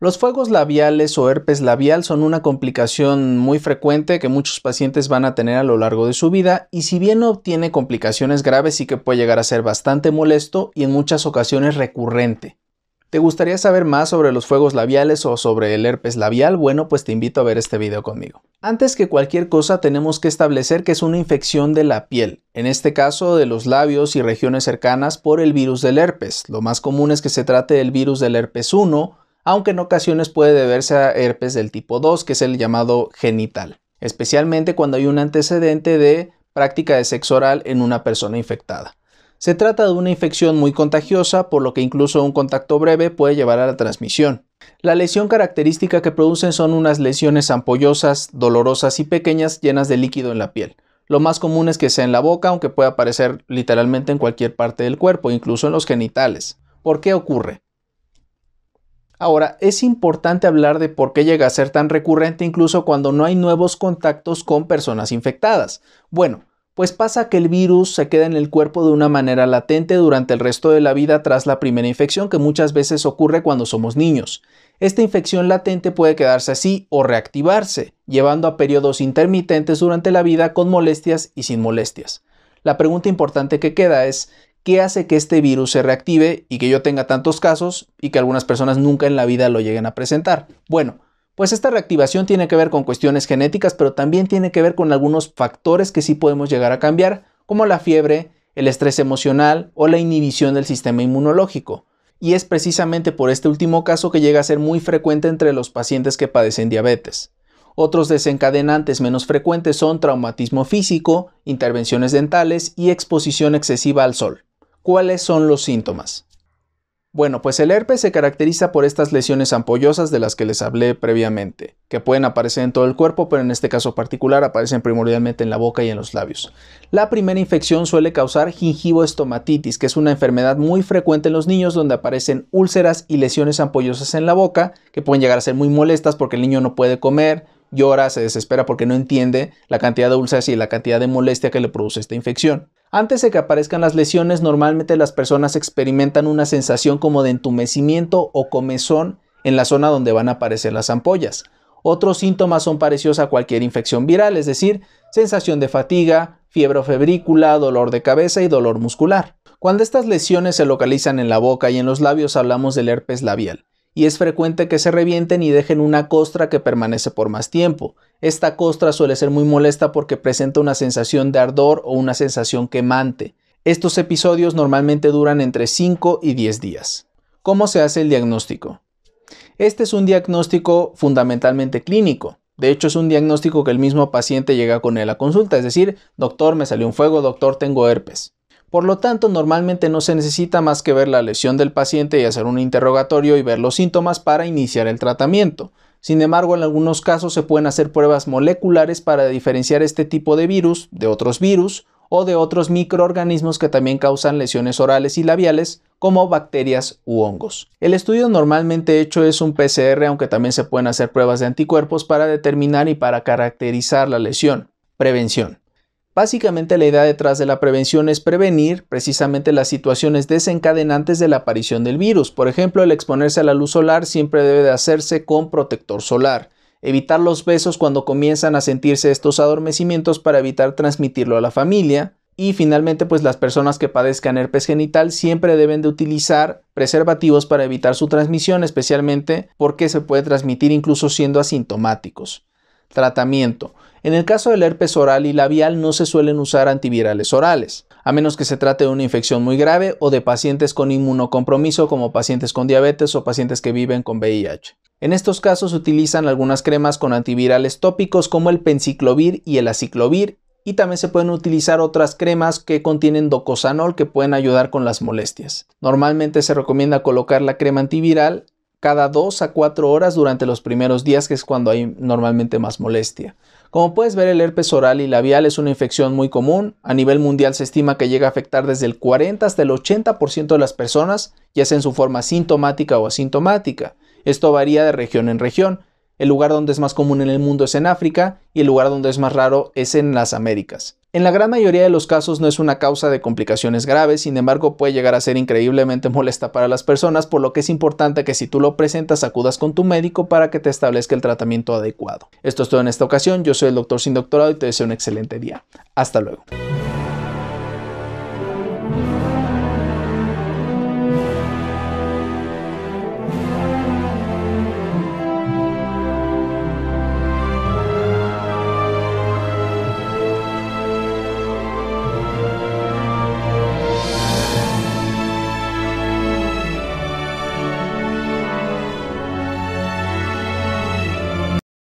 Los fuegos labiales o herpes labial son una complicación muy frecuente que muchos pacientes van a tener a lo largo de su vida y si bien no obtiene complicaciones graves sí que puede llegar a ser bastante molesto y en muchas ocasiones recurrente. ¿Te gustaría saber más sobre los fuegos labiales o sobre el herpes labial? Bueno, pues te invito a ver este video conmigo. Antes que cualquier cosa tenemos que establecer que es una infección de la piel, en este caso de los labios y regiones cercanas por el virus del herpes. Lo más común es que se trate del virus del herpes 1 aunque en ocasiones puede deberse a herpes del tipo 2, que es el llamado genital, especialmente cuando hay un antecedente de práctica de sexo oral en una persona infectada. Se trata de una infección muy contagiosa, por lo que incluso un contacto breve puede llevar a la transmisión. La lesión característica que producen son unas lesiones ampollosas, dolorosas y pequeñas llenas de líquido en la piel. Lo más común es que sea en la boca, aunque puede aparecer literalmente en cualquier parte del cuerpo, incluso en los genitales. ¿Por qué ocurre? Ahora, es importante hablar de por qué llega a ser tan recurrente incluso cuando no hay nuevos contactos con personas infectadas. Bueno, pues pasa que el virus se queda en el cuerpo de una manera latente durante el resto de la vida tras la primera infección que muchas veces ocurre cuando somos niños. Esta infección latente puede quedarse así o reactivarse, llevando a periodos intermitentes durante la vida con molestias y sin molestias. La pregunta importante que queda es, qué hace que este virus se reactive y que yo tenga tantos casos y que algunas personas nunca en la vida lo lleguen a presentar. Bueno, pues esta reactivación tiene que ver con cuestiones genéticas, pero también tiene que ver con algunos factores que sí podemos llegar a cambiar, como la fiebre, el estrés emocional o la inhibición del sistema inmunológico. Y es precisamente por este último caso que llega a ser muy frecuente entre los pacientes que padecen diabetes. Otros desencadenantes menos frecuentes son traumatismo físico, intervenciones dentales y exposición excesiva al sol. ¿Cuáles son los síntomas? Bueno, pues el herpes se caracteriza por estas lesiones ampollosas de las que les hablé previamente, que pueden aparecer en todo el cuerpo, pero en este caso particular aparecen primordialmente en la boca y en los labios. La primera infección suele causar gingivoestomatitis, que es una enfermedad muy frecuente en los niños donde aparecen úlceras y lesiones ampollosas en la boca, que pueden llegar a ser muy molestas porque el niño no puede comer, llora, se desespera porque no entiende la cantidad de úlceras y la cantidad de molestia que le produce esta infección. Antes de que aparezcan las lesiones, normalmente las personas experimentan una sensación como de entumecimiento o comezón en la zona donde van a aparecer las ampollas. Otros síntomas son parecidos a cualquier infección viral, es decir, sensación de fatiga, fiebre febrícula, dolor de cabeza y dolor muscular. Cuando estas lesiones se localizan en la boca y en los labios hablamos del herpes labial y es frecuente que se revienten y dejen una costra que permanece por más tiempo. Esta costra suele ser muy molesta porque presenta una sensación de ardor o una sensación quemante. Estos episodios normalmente duran entre 5 y 10 días. ¿Cómo se hace el diagnóstico? Este es un diagnóstico fundamentalmente clínico. De hecho, es un diagnóstico que el mismo paciente llega con él a consulta, es decir, doctor, me salió un fuego, doctor, tengo herpes. Por lo tanto, normalmente no se necesita más que ver la lesión del paciente y hacer un interrogatorio y ver los síntomas para iniciar el tratamiento. Sin embargo, en algunos casos se pueden hacer pruebas moleculares para diferenciar este tipo de virus de otros virus o de otros microorganismos que también causan lesiones orales y labiales, como bacterias u hongos. El estudio normalmente hecho es un PCR, aunque también se pueden hacer pruebas de anticuerpos para determinar y para caracterizar la lesión. Prevención. Básicamente la idea detrás de la prevención es prevenir precisamente las situaciones desencadenantes de la aparición del virus. Por ejemplo, el exponerse a la luz solar siempre debe de hacerse con protector solar. Evitar los besos cuando comienzan a sentirse estos adormecimientos para evitar transmitirlo a la familia. Y finalmente, pues las personas que padezcan herpes genital siempre deben de utilizar preservativos para evitar su transmisión, especialmente porque se puede transmitir incluso siendo asintomáticos. Tratamiento. En el caso del herpes oral y labial no se suelen usar antivirales orales, a menos que se trate de una infección muy grave o de pacientes con inmunocompromiso como pacientes con diabetes o pacientes que viven con VIH. En estos casos se utilizan algunas cremas con antivirales tópicos como el penciclovir y el aciclovir y también se pueden utilizar otras cremas que contienen docosanol que pueden ayudar con las molestias. Normalmente se recomienda colocar la crema antiviral cada 2 a 4 horas durante los primeros días, que es cuando hay normalmente más molestia. Como puedes ver, el herpes oral y labial es una infección muy común. A nivel mundial se estima que llega a afectar desde el 40 hasta el 80% de las personas, ya sea en su forma sintomática o asintomática. Esto varía de región en región. El lugar donde es más común en el mundo es en África y el lugar donde es más raro es en las Américas. En la gran mayoría de los casos no es una causa de complicaciones graves, sin embargo puede llegar a ser increíblemente molesta para las personas, por lo que es importante que si tú lo presentas acudas con tu médico para que te establezca el tratamiento adecuado. Esto es todo en esta ocasión, yo soy el doctor sin doctorado y te deseo un excelente día. Hasta luego.